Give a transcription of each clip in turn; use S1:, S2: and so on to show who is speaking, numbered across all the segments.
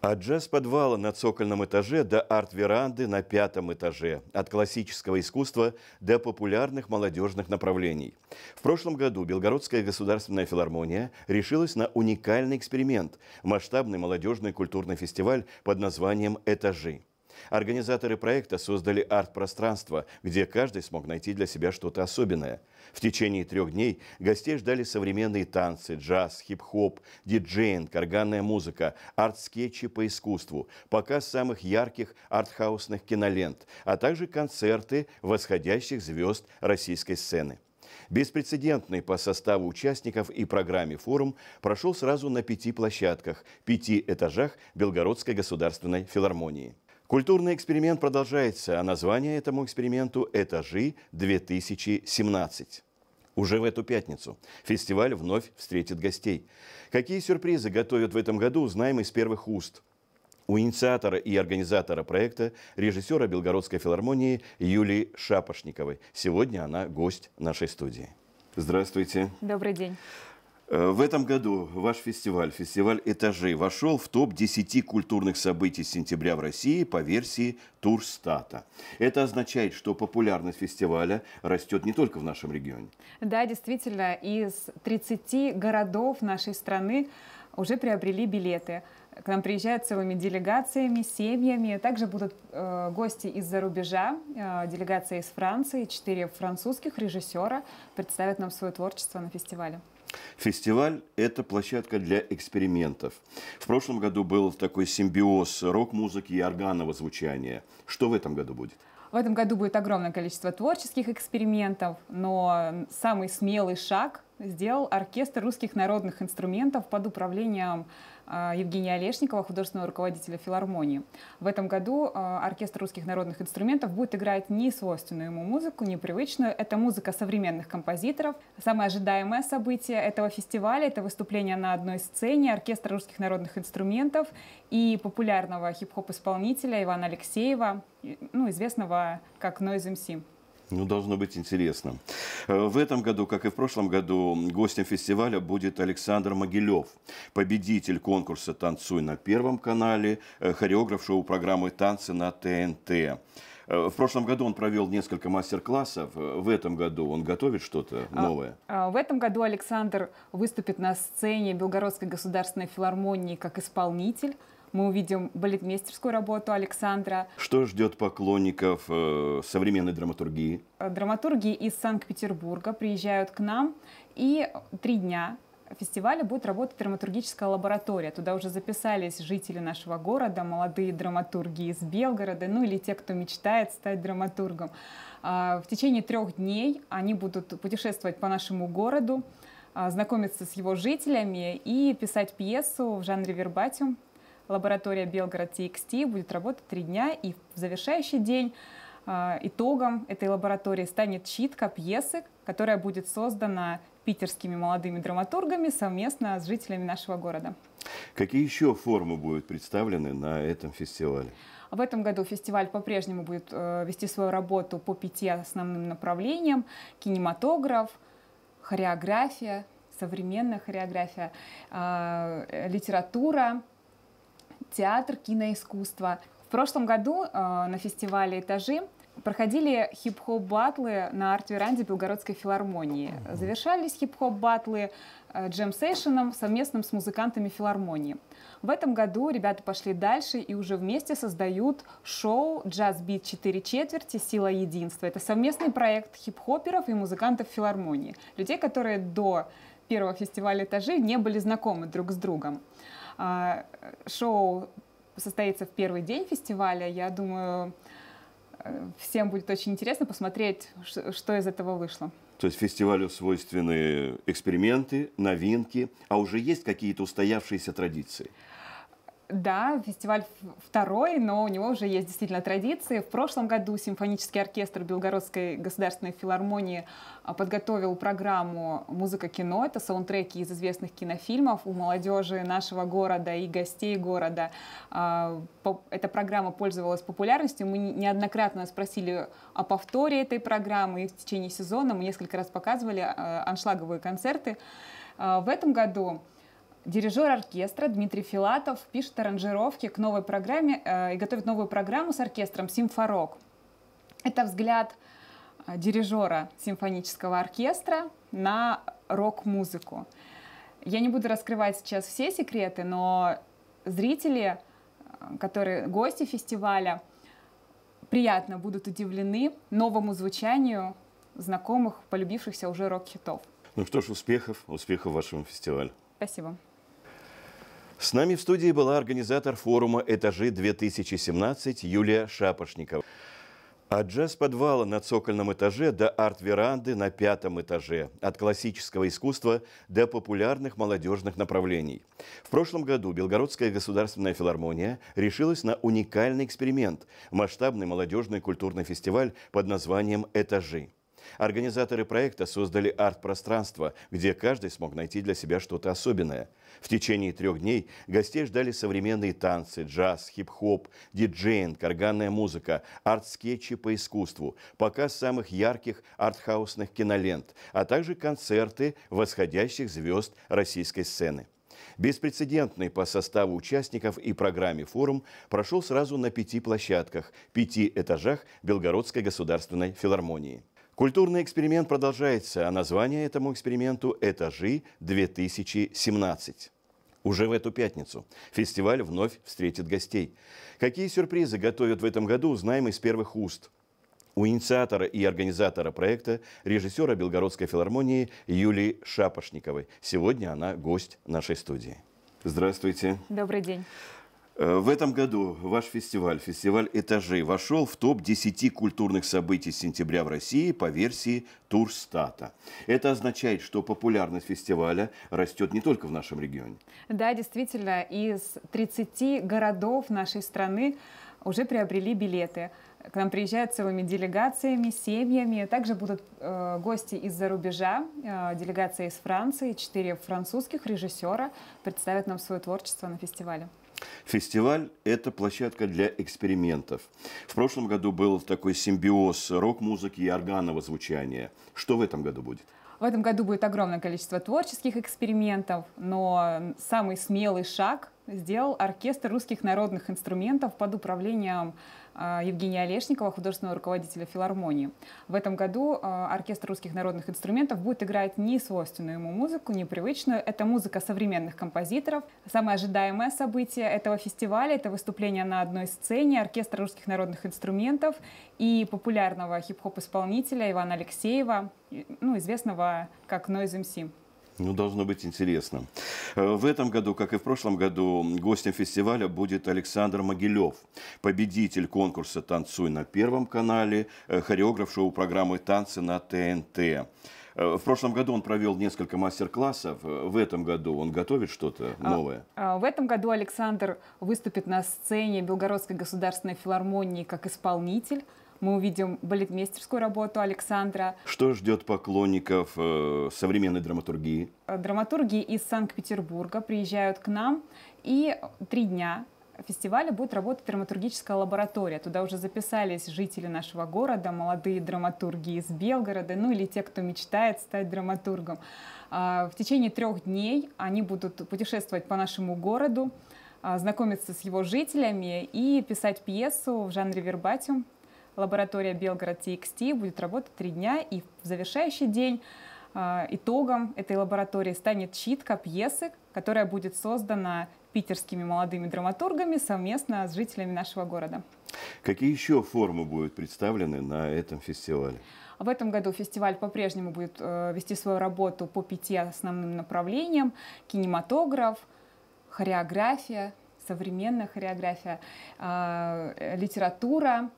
S1: От а джаз-подвала на цокольном этаже до арт-веранды на пятом этаже. От классического искусства до популярных молодежных направлений. В прошлом году Белгородская государственная филармония решилась на уникальный эксперимент – масштабный молодежный культурный фестиваль под названием «Этажи». Организаторы проекта создали арт-пространство, где каждый смог найти для себя что-то особенное. В течение трех дней гостей ждали современные танцы, джаз, хип-хоп, диджейнг, органная музыка, арт-скетчи по искусству, показ самых ярких артхаусных кинолент, а также концерты восходящих звезд российской сцены. Беспрецедентный по составу участников и программе форум прошел сразу на пяти площадках, пяти этажах Белгородской государственной филармонии. Культурный эксперимент продолжается, а название этому эксперименту «Этажи-2017». Уже в эту пятницу фестиваль вновь встретит гостей. Какие сюрпризы готовят в этом году, узнаем из первых уст. У инициатора и организатора проекта, режиссера Белгородской филармонии Юлии Шапошниковой. Сегодня она гость нашей студии. Здравствуйте. Добрый день. Э, в этом году ваш фестиваль, фестиваль этажей» вошел в топ-10 культурных событий сентября в России по версии Турстата. Это означает, что популярность фестиваля растет не только в нашем регионе.
S2: Да, действительно, из 30 городов нашей страны уже приобрели билеты. К нам приезжают целыми делегациями, семьями. Также будут э, гости из-за рубежа, э, делегация из Франции, четыре французских режиссера представят нам свое творчество на фестивале.
S1: Фестиваль – это площадка для экспериментов. В прошлом году был такой симбиоз рок-музыки и органного звучания. Что в этом году будет?
S2: В этом году будет огромное количество творческих экспериментов, но самый смелый шаг сделал оркестр русских народных инструментов под управлением Э, Евгения Олешникова, художественного руководителя филармонии. В этом году э, оркестр русских народных инструментов будет играть не свойственную ему музыку, непривычную. Это музыка современных композиторов. Самое ожидаемое событие этого фестиваля – это выступление на одной сцене оркестра русских народных инструментов и популярного хип-хоп-исполнителя Ивана Алексеева, ну, известного как Noise MC.
S1: Ну, должно быть интересно. Э, в этом году, как и в прошлом году, гостем фестиваля будет Александр Могилев, победитель конкурса «Танцуй на Первом канале», э, хореограф шоу-программы «Танцы на ТНТ». Э, в прошлом году он провел несколько мастер-классов. В этом году он готовит что-то а, новое?
S2: А, в этом году Александр выступит на сцене Белгородской государственной филармонии как исполнитель мы увидим балетмейстерскую работу Александра.
S1: Что ждет поклонников э, современной драматургии?
S2: Э, драматурги из Санкт-Петербурга приезжают к нам, и три дня фестиваля будет работать драматургическая лаборатория. Туда уже записались жители нашего города, молодые драматурги из Белгорода, ну или те, кто мечтает стать драматургом. А, в течение трех дней они будут путешествовать по нашему городу, а, знакомиться с его жителями и писать пьесу в жанре вербатиум. Лаборатория Белгород TXT будет работать три дня, и в завершающий день а, итогом этой лаборатории станет читка пьесы, которая будет создана питерскими молодыми драматургами совместно с жителями нашего города.
S1: Какие еще формы будут представлены на этом фестивале?
S2: В этом году фестиваль по-прежнему будет э, вести свою работу по пяти основным направлениям. Кинематограф, хореография, современная хореография, а, литература, театр киноискусства. В прошлом году э, на фестивале «Этажи» проходили хип-хоп батлы на арт-веранде Белгородской филармонии. Завершались хип-хоп батлы э, джем-сейшеном совместным с музыкантами филармонии. В этом году ребята пошли дальше и уже вместе создают шоу «Джаз-бит 4 четверти. Сила единства». Это совместный проект хип-хоперов и музыкантов филармонии. Людей, которые до первого фестиваля «Этажи» не были знакомы друг с другом. А, шоу состоится в первый день фестиваля. Я думаю, э, всем будет очень интересно посмотреть, что из этого вышло.
S1: То есть фестивалю свойственны эксперименты, новинки, а уже есть какие-то устоявшиеся традиции?
S2: Да, фестиваль второй, но у него уже есть действительно традиции. В прошлом году симфонический оркестр Белгородской государственной филармонии а, подготовил программу «Музыка-кино». Это саундтреки из известных кинофильмов у молодежи нашего города и гостей города. А, эта программа пользовалась популярностью. Мы неоднократно спросили о повторе этой программы и в течение сезона мы несколько раз показывали а, аншлаговые концерты. В этом году Дирижер оркестра Дмитрий Филатов пишет аранжировки к новой программе э, и готовит новую программу с оркестром «Симфорок». Это взгляд э, дирижера симфонического оркестра на рок-музыку. Я не буду раскрывать сейчас все секреты, но зрители, э, которые гости фестиваля, приятно будут удивлены новому звучанию знакомых, полюбившихся уже рок-хитов.
S1: Ну что ж, успехов, успехов вашему фестивалю. Спасибо. С нами в студии была организатор форума «Этажи-2017» Юлия Шапошникова. От джаз-подвала на цокольном этаже до арт-веранды на пятом этаже, от классического искусства до популярных молодежных направлений. В прошлом году Белгородская государственная филармония решилась на уникальный эксперимент – масштабный молодежный культурный фестиваль под названием «Этажи». Организаторы проекта создали арт-пространство, где каждый смог найти для себя что-то особенное. В течение трех дней гостей ждали современные танцы, джаз, хип-хоп, диджейнг, органная музыка, арт-скетчи по искусству, показ самых ярких артхаусных кинолент, а также концерты восходящих звезд российской сцены. Беспрецедентный по составу участников и программе форум прошел сразу на пяти площадках, пяти этажах Белгородской государственной филармонии. Культурный эксперимент продолжается, а название этому эксперименту «Этажи-2017». Уже в эту пятницу фестиваль вновь встретит гостей. Какие сюрпризы готовят в этом году, узнаем из первых уст. У инициатора и организатора проекта, режиссера Белгородской филармонии Юлии Шапошниковой. Сегодня она гость нашей студии. Здравствуйте. Добрый день. Э, в этом году ваш фестиваль, фестиваль «Этажи», вошел в топ-10 культурных событий сентября в России по версии Турстата. Это означает, что популярность фестиваля растет не только в нашем регионе.
S2: Да, действительно, из 30 городов нашей страны уже приобрели билеты. К нам приезжают целыми делегациями, семьями. Также будут э, гости из-за рубежа, э, делегация из Франции, четыре французских режиссера представят нам свое творчество на фестивале.
S1: Фестиваль – это площадка для экспериментов. В прошлом году был такой симбиоз рок-музыки и органного звучания. Что в этом году будет?
S2: В этом году будет огромное количество творческих экспериментов, но самый смелый шаг сделал оркестр русских народных инструментов под управлением Э, Евгения Олешникова, художественного руководителя филармонии. В этом году э, оркестр русских народных инструментов будет играть не свойственную ему музыку, непривычную. Это музыка современных композиторов. Самое ожидаемое событие этого фестиваля – это выступление на одной сцене оркестра русских народных инструментов и популярного хип-хоп-исполнителя Ивана Алексеева, ну, известного как Noise MC.
S1: Ну, должно быть интересно. Э, в этом году, как и в прошлом году, гостем фестиваля будет Александр Могилев, победитель конкурса «Танцуй» на Первом канале, э, хореограф шоу-программы «Танцы» на ТНТ. Э, в прошлом году он провел несколько мастер-классов. В этом году он готовит что-то а, новое?
S2: А, в этом году Александр выступит на сцене Белгородской государственной филармонии как исполнитель мы увидим балетмейстерскую работу Александра.
S1: Что ждет поклонников э, современной драматургии?
S2: Э, драматурги из Санкт-Петербурга приезжают к нам, и три дня фестиваля будет работать драматургическая лаборатория. Туда уже записались жители нашего города, молодые драматурги из Белгорода, ну или те, кто мечтает стать драматургом. А, в течение трех дней они будут путешествовать по нашему городу, а, знакомиться с его жителями и писать пьесу в жанре вербатиум. Лаборатория Белгород TXT будет работать три дня, и в завершающий день а, итогом этой лаборатории станет читка пьесы, которая будет создана питерскими молодыми драматургами совместно с жителями нашего города.
S1: Какие еще формы будут представлены на этом фестивале?
S2: В этом году фестиваль по-прежнему будет э, вести свою работу по пяти основным направлениям. Кинематограф, хореография, современная хореография, а, литература,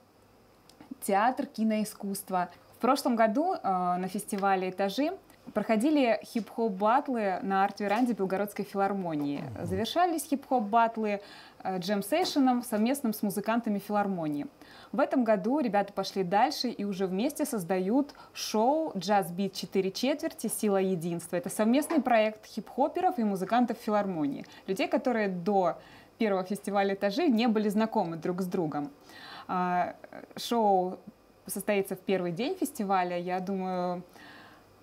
S2: театр киноискусства. В прошлом году э, на фестивале «Этажи» проходили хип-хоп батлы на арт-веранде Белгородской филармонии. Завершались хип-хоп батлы э, джем-сейшеном совместным с музыкантами филармонии. В этом году ребята пошли дальше и уже вместе создают шоу «Джаз бит 4 четверти. Сила единства». Это совместный проект хип-хоперов и музыкантов филармонии. Людей, которые до первого фестиваля «Этажи» не были знакомы друг с другом. А, шоу состоится в первый день фестиваля. Я думаю,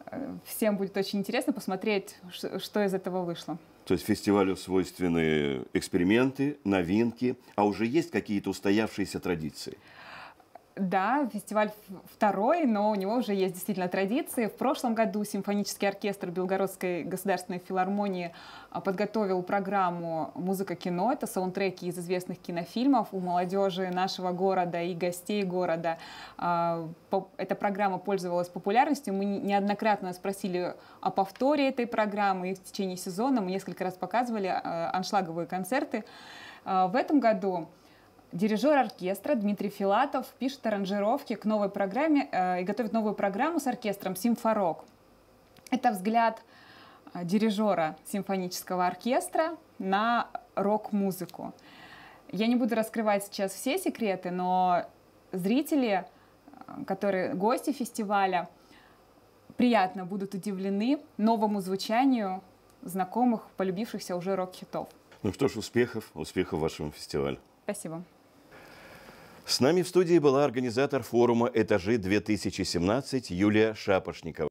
S2: э, всем будет очень интересно посмотреть, что из этого вышло.
S1: То есть фестивалю свойственны эксперименты, новинки, а уже есть какие-то устоявшиеся традиции?
S2: Да, фестиваль второй, но у него уже есть действительно традиции. В прошлом году симфонический оркестр Белгородской государственной филармонии а, подготовил программу «Музыка-кино». Это саундтреки из известных кинофильмов у молодежи нашего города и гостей города. А, эта программа пользовалась популярностью. Мы неоднократно спросили о повторе этой программы и в течение сезона мы несколько раз показывали а, аншлаговые концерты. В этом году Дирижер оркестра Дмитрий Филатов пишет аранжировки к новой программе э, и готовит новую программу с оркестром «Симфорок». Это взгляд э, дирижера симфонического оркестра на рок-музыку. Я не буду раскрывать сейчас все секреты, но зрители, э, которые гости фестиваля, приятно будут удивлены новому звучанию знакомых, полюбившихся уже рок-хитов.
S1: Ну что ж, успехов, успехов вашему фестивалю. Спасибо. С нами в студии была организатор форума «Этажи-2017» Юлия Шапошникова.